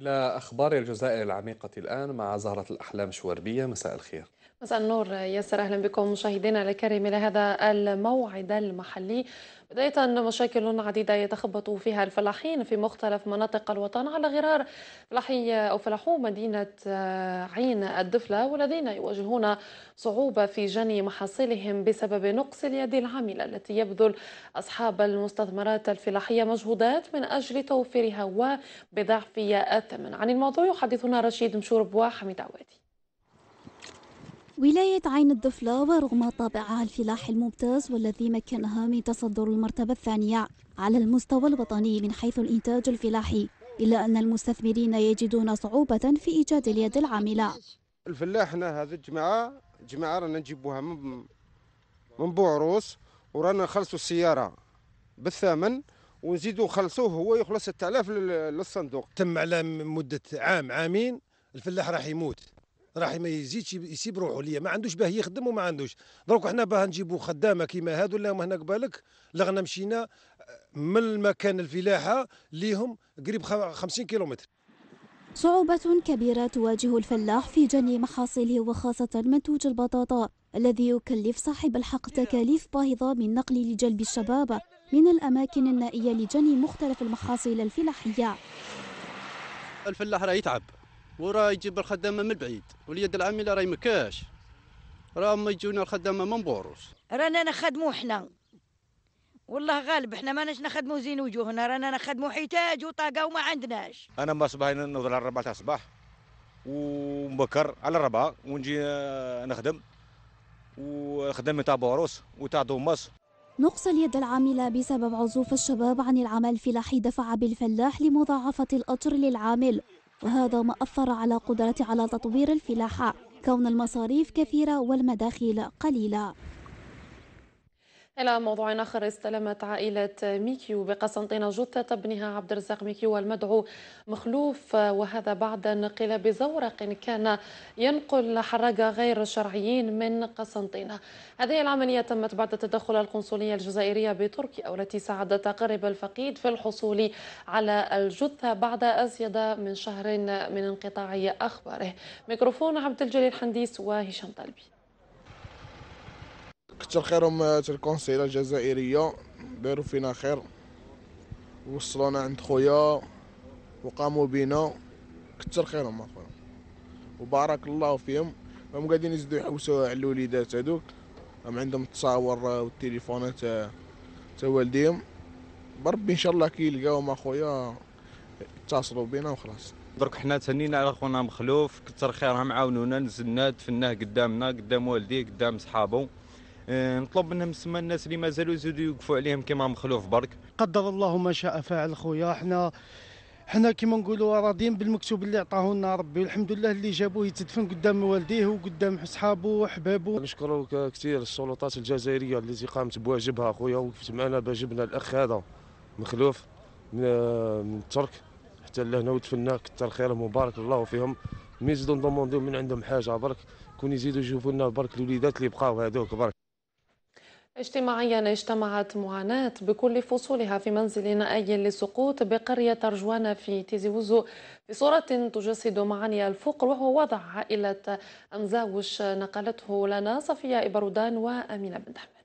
إلى أخبار الجزائر العميقة الآن مع زهرة الأحلام شواربية مساء الخير مساء النور ياسر أهلا بكم مشاهدينا الكرام إلى هذا الموعد المحلي بداية مشاكل عديدة يتخبط فيها الفلاحين في مختلف مناطق الوطن على غرار فلاحي أو فلاحو مدينة آه، عين الدفلة والذين يواجهون صعوبة في جني محاصيلهم بسبب نقص اليد العاملة التي يبذل أصحاب المستثمرات الفلاحية مجهودات من أجل توفيرها وبضعف الثمن عن الموضوع يحدثنا رشيد بواح حميد عوادي ولاية عين الدفلة ورغم طابعها الفلاح الممتاز والذي مكنها من تصدر المرتبة الثانية على المستوى الوطني من حيث الإنتاج الفلاحي إلا أن المستثمرين يجدون صعوبة في إيجاد اليد العاملة الفلاح هنا هذا الجماعة جماعة رانا نجيبوها من من بوعروس ورانا نخلصوا السيارة بالثمن ونزيدوا نخلصوه هو يخلص التعلاف للصندوق تم على مدة عام عامين الفلاح راح يموت راح ما يزيدش يسيب روحه ليا ما عندوش باه يخدم وما عندوش دروك حنا باه نجيبوا خدامه كيما هادو ولا هنا قبالك لغنا مشينا آه، من مكان الفلاحه ليهم قريب 50 كيلومتر صعوبة كبيرة تواجه الفلاح في جني محاصيله وخاصة منتوج البطاطا الذي يكلف صاحب الحق تكاليف باهظة من نقل لجلب الشباب من الأماكن النائية لجني مختلف المحاصيل الفلاحية الفلاح راه يتعب وراه يجيب الخدامه من بعيد واليد العامله راهي مكاش راه ما يجونا الخدامه من بوروس رانا نخدمو حنا والله غالب احنا ما ناش نخدمو زين وجوهنا رانا نخدمو حيتاج وطاقه وما عندناش انا ما صباح نوض على الربع تاع الصباح ومبكر على الربع ونجي آه، نخدم وخدمة تاع بوروس وتاع دوماس نقص اليد العاملة بسبب عزوف الشباب عن العمل لحي دفع بالفلاح لمضاعفة الأجر للعامل وهذا ما أثر على قدرتي على تطوير الفلاحة كون المصاريف كثيرة والمداخيل قليلة إلى موضوع آخر استلمت عائلة ميكيو بقسنطينة جثة ابنها عبد الرزاق ميكيو المدعو مخلوف وهذا بعد انقلاب زورق كان ينقل حراجة غير شرعيين من قسنطينة هذه العملية تمت بعد تدخل القنصلية الجزائرية بتركيا والتي ساعدت قرب الفقيد في الحصول على الجثة بعد أزيد من شهر من انقطاع أخباره ميكروفون عبد الجليل حنديس وهشام طلبي كثر خيرهم آه، الكونسيله الجزائريه داروا فينا خير وصلونا عند خويا وقاموا بينا كثر خيرهم اخويا وبارك الله فيهم هم قاعدين يزيدوا يحوسوا على الوليدات هذوك هم عندهم التصاور آه، والتليفونات تاع والديهم بربي ان شاء الله كي يلقاوهم اخويا اتصلوا بينا وخلاص درك حنا تهنينا على خونا مخلوف كثر خيرهم عاونونا نزلنا دفناه قدامنا قدام والديه قدام صحابه آه، نطلب منهم سما الناس اللي مازالوا يزيدوا يوقفوا عليهم كما مخلوف برك قدر الله ما شاء فعل خويا احنا حنا كيما نقولوا راضيين بالمكتوب اللي عطاه لنا ربي والحمد لله اللي جابوه يتدفن قدام والديه وقدام اصحابه وحبابه نشكروا كثير السلطات الجزائريه اللي قامت بواجبها خويا وقفت معنا باش جبنا الاخ هذا مخلوف من الترك آه، حتى لهنا ودفنا كثر خير مبارك الله فيهم ميزدون يزيدوا من عندهم حاجه برك كون يزيدوا يشوفوا لنا برك الوليدات اللي بقاو هذوك برك اجتماعيا اجتمعت معاناة بكل فصولها في منزل نائي لسقوط بقرية أرجوانة في تيزيوزو بصورة تجسد معاني الفقر وهو وضع عائلة أمزاوش نقلته لنا صفية إبرودان وأمينة بن دحمن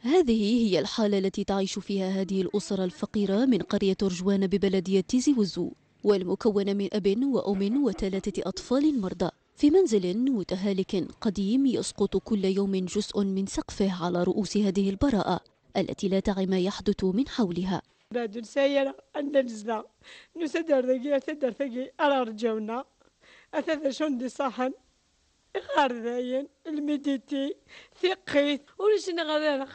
هذه هي الحالة التي تعيش فيها هذه الأسرة الفقيرة من قرية أرجوانة ببلدية تيزيوزو والمكونة من أب وأم وثلاثة أطفال مرضى في منزل متهالك قديم يسقط كل يوم جزء من سقفه على رؤوس هذه البراءة التي لا تعي ما يحدث من حولها بعد نزلة نسدر أتدر على رجونا أثاث شندي صحن غارذين المديتي ثقيت وليش نغذى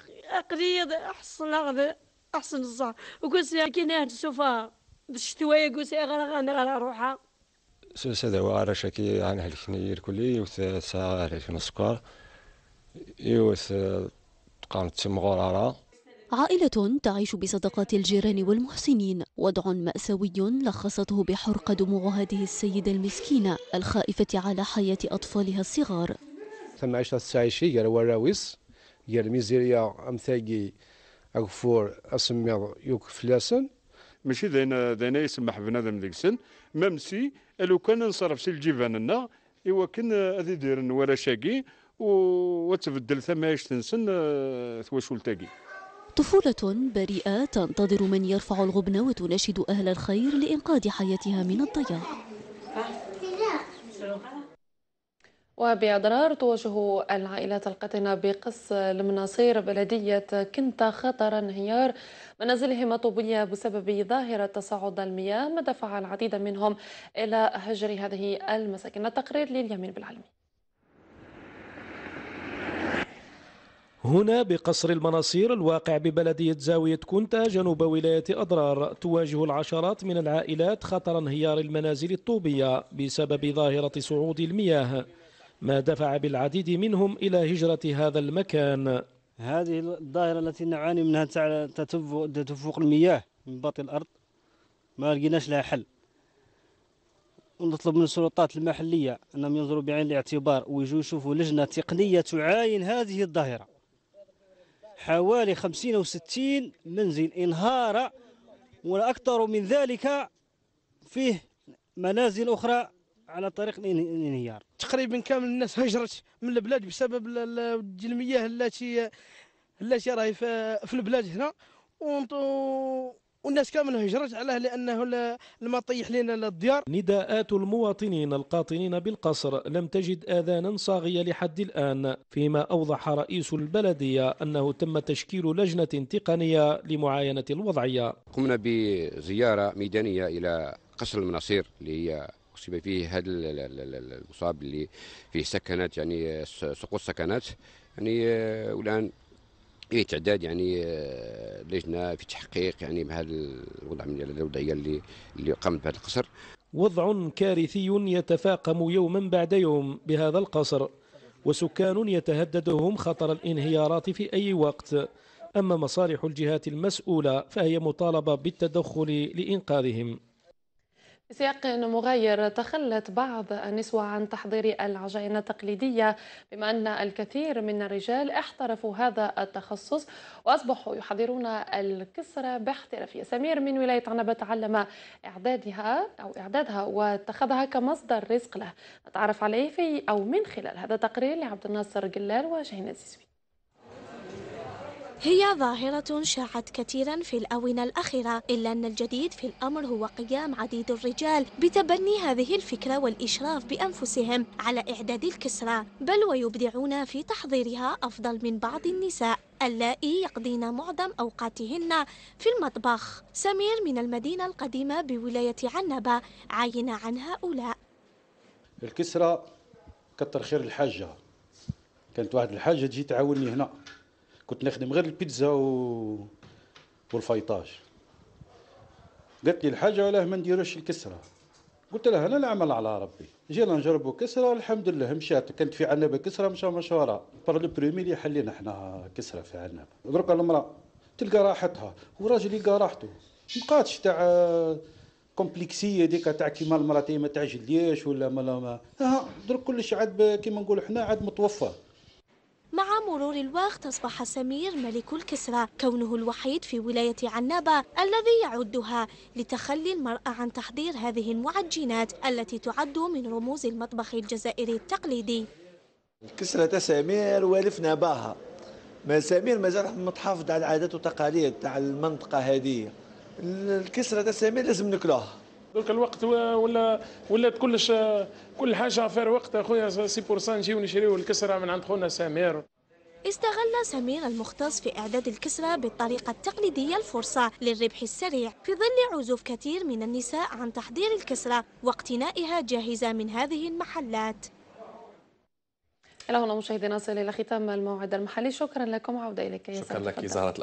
أحصل أغذى وقلت سوفا قلت روحها سوسا سدا وعرا شاكي عن هالكنير كلي يوث ساعة هالكن السكر يوث قامت تمغور عرا عائلة تعيش بصدقات الجيران والمحسنين وضع مأساوي لخصته بحرق دموع هذه السيدة المسكينة الخائفة على حياة أطفالها الصغار ثم عشرة السعيشي يا وراويس يا الميزيريا أمثاقي أغفور أسميض يوك فلاسن ماشي ذانا ذانا يسمح بنادم ديك السن مامسي لو كان نصرف سي لجيباننا ايوا كان هذه ديرن ولا شاقي وتبدل ثمايش تنسن آه، ثواشول تاكي طفولة بريئة تنتظر من يرفع الغبن وتناشد أهل الخير لإنقاذ حياتها من الضياع وبإضرار تواجه العائلات القاطنة بقص المناصير بلدية كنتا خطر انهيار منازلهم الطوبية بسبب ظاهرة تصاعد المياه ما دفع العديد منهم إلى هجر هذه المساكن التقرير لليمين بالعلمي هنا بقصر المناصير الواقع ببلدية زاوية كنتا جنوب ولاية أضرار تواجه العشرات من العائلات خطر انهيار المنازل الطوبية بسبب ظاهرة صعود المياه ما دفع بالعديد منهم إلى هجرة هذا المكان هذه الظاهرة التي نعاني منها تفوق المياه من باطن الأرض ما لقيناش لها حل ونطلب من السلطات المحلية أنهم ينظروا بعين الاعتبار ويجوا يشوفوا لجنة تقنية تعاين هذه الظاهرة حوالي 50 أو 60 منزل انهار وأكثر من ذلك فيه منازل أخرى على طريق الانهيار تقريبا كامل الناس هجرت من البلاد بسبب المياه التي التي راهي في البلاد هنا والناس كامل هجرت على لانه لما طيح لنا الديار نداءات المواطنين القاطنين بالقصر لم تجد اذانا صاغيه لحد الان فيما اوضح رئيس البلديه انه تم تشكيل لجنه تقنيه لمعاينه الوضعيه قمنا بزياره ميدانيه الى قصر المناصير اللي هي اصيب فيه هذا المصاب اللي فيه سكنات يعني سقوط سكنات يعني آه، والان تعداد يعني آه، لجنه في تحقيق يعني بهذا الوضع الوضعيه اللي اللي قامت بهذا القصر وضع كارثي يتفاقم يوما بعد يوم بهذا القصر وسكان يتهددهم خطر الانهيارات في اي وقت اما مصالح الجهات المسؤوله فهي مطالبه بالتدخل لانقاذهم سياق مغاير تخلت بعض النسوة عن تحضير العجائن التقليدية بما أن الكثير من الرجال احترفوا هذا التخصص وأصبحوا يحضرون الكسرة باحترافية سمير من ولاية عنبة تعلم إعدادها أو إعدادها واتخذها كمصدر رزق له نتعرف عليه في أو من خلال هذا التقرير لعبد الناصر جلال وشهين الزيزوي هي ظاهرة شاعت كثيرا في الآونة الأخيرة إلا أن الجديد في الأمر هو قيام عديد الرجال بتبني هذه الفكرة والإشراف بأنفسهم على إعداد الكسرة بل ويبدعون في تحضيرها أفضل من بعض النساء اللائي يقضين معظم أوقاتهن في المطبخ سمير من المدينة القديمة بولاية عنبة عين عن هؤلاء الكسرة كتر خير الحاجة كانت واحد الحاجة تجي تعاوني هنا كنت نخدم غير البيتزا و... والفيطاج قالت لي الحاجه علاه ما نديروش الكسره قلت لها انا العمل على ربي جينا نجربوا كسره الحمد لله مشات كانت في عنابه كسره مشى مشهوره بار لو بريمي اللي حلينا احنا كسره في عنابه درك المراه تلقى راحتها وراجل يلقى راحته مبقاتش تاع كومبليكسية ديك تاع كيما المراه ما تعجليش ولا ما لا ما درك كلش عاد كيما نقولوا حنا عاد متوفر مع مرور الوقت أصبح سمير ملك الكسرى كونه الوحيد في ولاية عنابة الذي يعدها لتخلي المرأة عن تحضير هذه المعجنات التي تعد من رموز المطبخ الجزائري التقليدي الكسرة تسامير والفنا بها ما سمير مازال متحافظ على العادات والتقاليد تاع المنطقة هذه الكسرة تسامير لازم نكلوها دوك الوقت ولا ولات كلش كل حاجه فير وقت اخويا سي بور سان نجيو نشريو الكسره من عند خونا سمير استغل سمير المختص في إعداد الكسرة بالطريقة التقليدية الفرصة للربح السريع في ظل عزوف كثير من النساء عن تحضير الكسرة واقتنائها جاهزة من هذه المحلات إلى هنا مشاهدينا نصل إلى ختام الموعد المحلي شكرا لكم عودة إليك يا شكرا لك زهرة